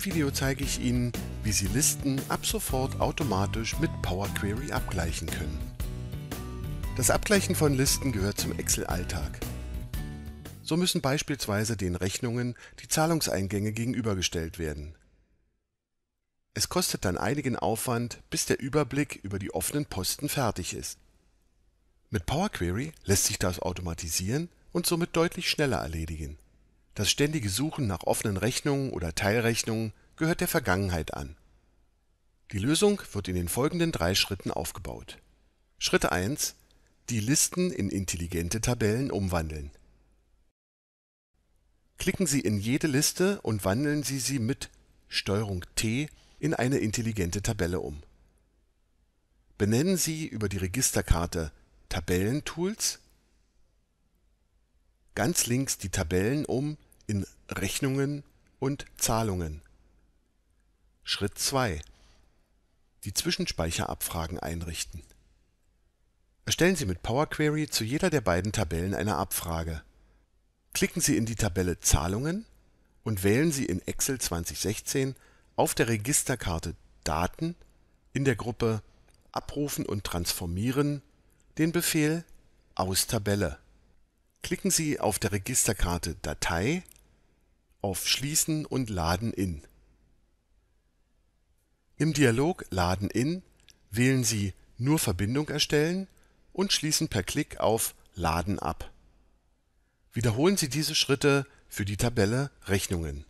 diesem Video zeige ich Ihnen, wie Sie Listen ab sofort automatisch mit Power Query abgleichen können. Das Abgleichen von Listen gehört zum Excel-Alltag. So müssen beispielsweise den Rechnungen die Zahlungseingänge gegenübergestellt werden. Es kostet dann einigen Aufwand, bis der Überblick über die offenen Posten fertig ist. Mit Power Query lässt sich das automatisieren und somit deutlich schneller erledigen. Das ständige Suchen nach offenen Rechnungen oder Teilrechnungen gehört der Vergangenheit an. Die Lösung wird in den folgenden drei Schritten aufgebaut. Schritt 1. Die Listen in intelligente Tabellen umwandeln. Klicken Sie in jede Liste und wandeln Sie sie mit Strg T in eine intelligente Tabelle um. Benennen Sie über die Registerkarte Tabellentools ganz links die Tabellen um in Rechnungen und Zahlungen. Schritt 2 die Zwischenspeicherabfragen einrichten. Erstellen Sie mit Power Query zu jeder der beiden Tabellen eine Abfrage. Klicken Sie in die Tabelle Zahlungen und wählen Sie in Excel 2016 auf der Registerkarte Daten in der Gruppe Abrufen und Transformieren den Befehl Aus Tabelle. Klicken Sie auf der Registerkarte Datei auf Schließen und Laden in. Im Dialog Laden in wählen Sie Nur Verbindung erstellen und schließen per Klick auf Laden ab. Wiederholen Sie diese Schritte für die Tabelle Rechnungen.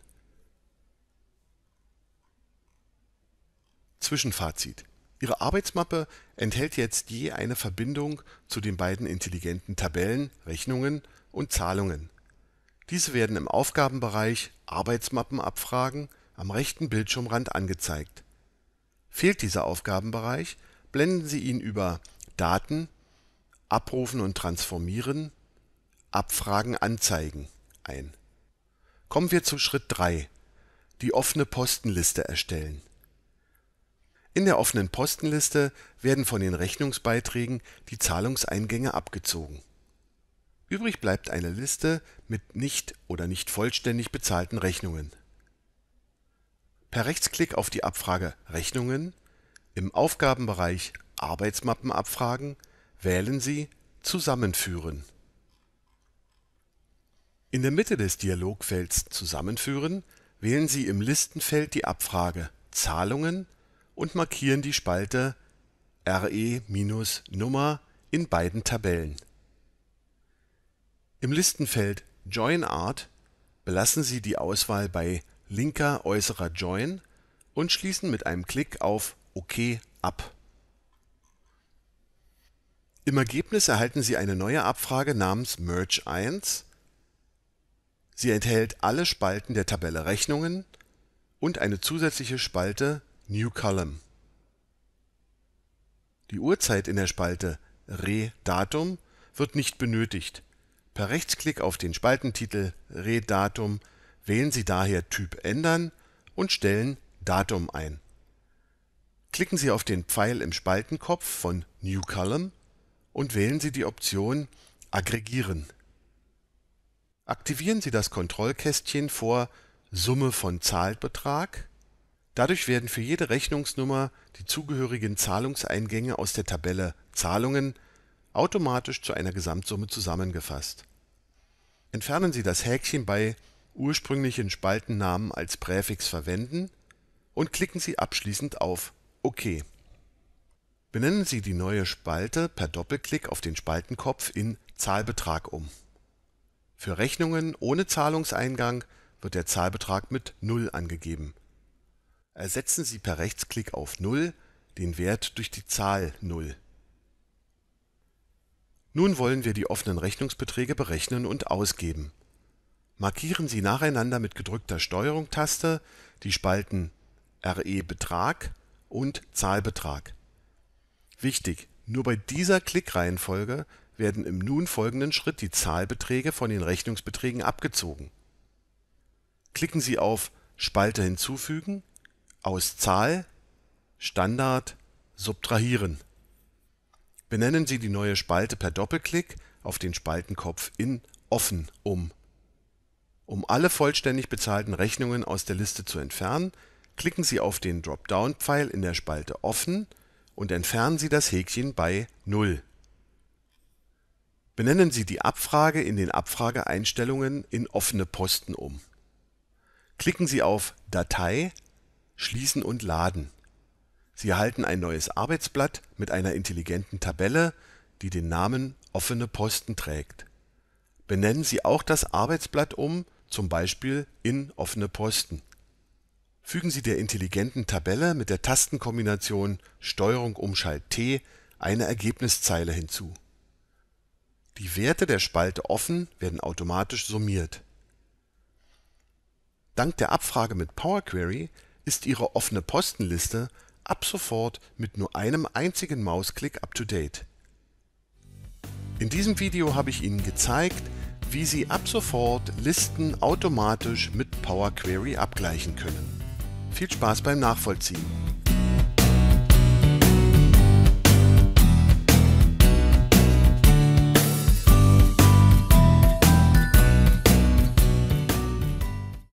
Zwischenfazit. Ihre Arbeitsmappe enthält jetzt je eine Verbindung zu den beiden intelligenten Tabellen Rechnungen und Zahlungen. Diese werden im Aufgabenbereich Arbeitsmappen abfragen am rechten Bildschirmrand angezeigt. Fehlt dieser Aufgabenbereich, blenden Sie ihn über Daten Abrufen und Transformieren Abfragen anzeigen ein. Kommen wir zu Schritt 3. Die offene Postenliste erstellen. In der offenen Postenliste werden von den Rechnungsbeiträgen die Zahlungseingänge abgezogen Übrig bleibt eine Liste mit nicht oder nicht vollständig bezahlten Rechnungen. Per Rechtsklick auf die Abfrage Rechnungen im Aufgabenbereich Arbeitsmappen abfragen wählen Sie Zusammenführen. In der Mitte des Dialogfelds Zusammenführen wählen Sie im Listenfeld die Abfrage Zahlungen und markieren die Spalte RE-Nummer in beiden Tabellen. Im Listenfeld Join Art belassen Sie die Auswahl bei Linker äußerer Join und schließen mit einem Klick auf OK ab. Im Ergebnis erhalten Sie eine neue Abfrage namens Merge 1. Sie enthält alle Spalten der Tabelle Rechnungen und eine zusätzliche Spalte New Column. Die Uhrzeit in der Spalte Re Datum wird nicht benötigt Per Rechtsklick auf den Spaltentitel Reddatum wählen Sie daher Typ ändern und stellen Datum ein. Klicken Sie auf den Pfeil im Spaltenkopf von New Column und wählen Sie die Option Aggregieren. Aktivieren Sie das Kontrollkästchen vor Summe von Zahlbetrag. Dadurch werden für jede Rechnungsnummer die zugehörigen Zahlungseingänge aus der Tabelle Zahlungen automatisch zu einer Gesamtsumme zusammengefasst Entfernen Sie das Häkchen bei ursprünglichen Spaltennamen als Präfix verwenden und klicken Sie abschließend auf OK. Benennen Sie die neue Spalte per Doppelklick auf den Spaltenkopf in Zahlbetrag um. Für Rechnungen ohne Zahlungseingang wird der Zahlbetrag mit 0 angegeben. Ersetzen Sie per Rechtsklick auf 0 den Wert durch die Zahl 0. Nun wollen wir die offenen Rechnungsbeträge berechnen und ausgeben. Markieren Sie nacheinander mit gedrückter Steuerung-Taste die Spalten RE Betrag und Zahlbetrag. Wichtig, nur bei dieser Klickreihenfolge werden im nun folgenden Schritt die Zahlbeträge von den Rechnungsbeträgen abgezogen. Klicken Sie auf Spalte hinzufügen, aus Zahl, Standard, Subtrahieren. Benennen Sie die neue Spalte per Doppelklick auf den Spaltenkopf in Offen um. Um alle vollständig bezahlten Rechnungen aus der Liste zu entfernen, klicken Sie auf den Dropdown-Pfeil in der Spalte Offen und entfernen Sie das Häkchen bei 0. Benennen Sie die Abfrage in den Abfrageeinstellungen in offene Posten um. Klicken Sie auf Datei, Schließen und Laden Sie erhalten ein neues Arbeitsblatt mit einer intelligenten Tabelle, die den Namen Offene Posten trägt. Benennen Sie auch das Arbeitsblatt um, zum Beispiel in Offene Posten. Fügen Sie der intelligenten Tabelle mit der Tastenkombination Steuerung Umschalt T eine Ergebniszeile hinzu. Die Werte der Spalte offen werden automatisch summiert. Dank der Abfrage mit Power Query ist Ihre offene Postenliste ab sofort mit nur einem einzigen Mausklick up-to-date. In diesem Video habe ich Ihnen gezeigt, wie Sie ab sofort Listen automatisch mit Power Query abgleichen können. Viel Spaß beim Nachvollziehen!